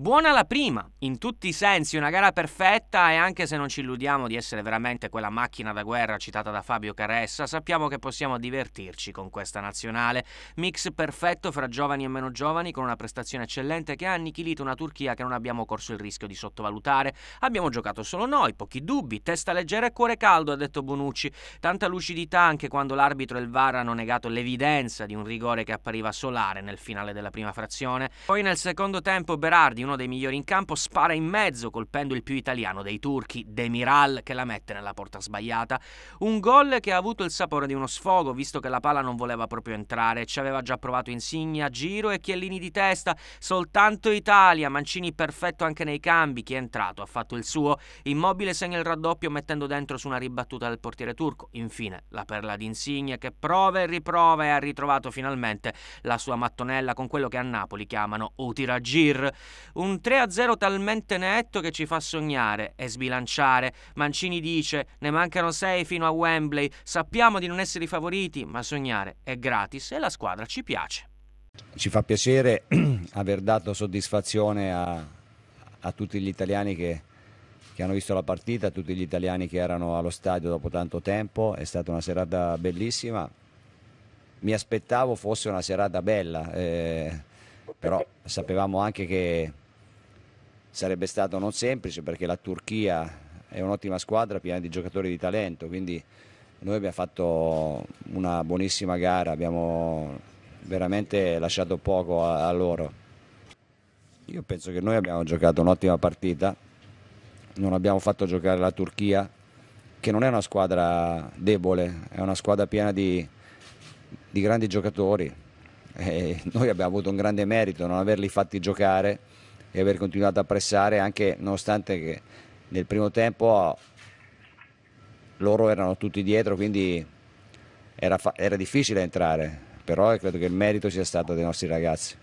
Buona la prima, in tutti i sensi una gara perfetta e anche se non ci illudiamo di essere veramente quella macchina da guerra citata da Fabio Caressa, sappiamo che possiamo divertirci con questa nazionale. Mix perfetto fra giovani e meno giovani con una prestazione eccellente che ha annichilito una Turchia che non abbiamo corso il rischio di sottovalutare. Abbiamo giocato solo noi, pochi dubbi, testa leggera e cuore caldo, ha detto Bonucci. Tanta lucidità anche quando l'arbitro e il VAR hanno negato l'evidenza di un rigore che appariva solare nel finale della prima frazione. Poi nel secondo tempo Berardi, uno dei migliori in campo, spara in mezzo colpendo il più italiano dei turchi, Demiral, che la mette nella porta sbagliata. Un gol che ha avuto il sapore di uno sfogo, visto che la palla non voleva proprio entrare. Ci aveva già provato Insigna, Giro e Chiellini di testa. Soltanto Italia, Mancini perfetto anche nei cambi. Chi è entrato ha fatto il suo. Immobile segna il raddoppio mettendo dentro su una ribattuta del portiere turco. Infine la perla di Insigne che prova e riprova e ha ritrovato finalmente la sua mattonella con quello che a Napoli chiamano Utiragir. Un 3-0 talmente netto che ci fa sognare e sbilanciare. Mancini dice: Ne mancano 6 fino a Wembley. Sappiamo di non essere i favoriti, ma sognare è gratis e la squadra ci piace. Ci fa piacere aver dato soddisfazione a, a tutti gli italiani che, che hanno visto la partita, a tutti gli italiani che erano allo stadio dopo tanto tempo. È stata una serata bellissima. Mi aspettavo fosse una serata bella, eh, però sapevamo anche che sarebbe stato non semplice perché la Turchia è un'ottima squadra piena di giocatori di talento, quindi noi abbiamo fatto una buonissima gara, abbiamo veramente lasciato poco a, a loro. Io penso che noi abbiamo giocato un'ottima partita, non abbiamo fatto giocare la Turchia, che non è una squadra debole, è una squadra piena di, di grandi giocatori. E noi abbiamo avuto un grande merito non averli fatti giocare e aver continuato a pressare anche nonostante che nel primo tempo loro erano tutti dietro, quindi era, era difficile entrare, però credo che il merito sia stato dei nostri ragazzi.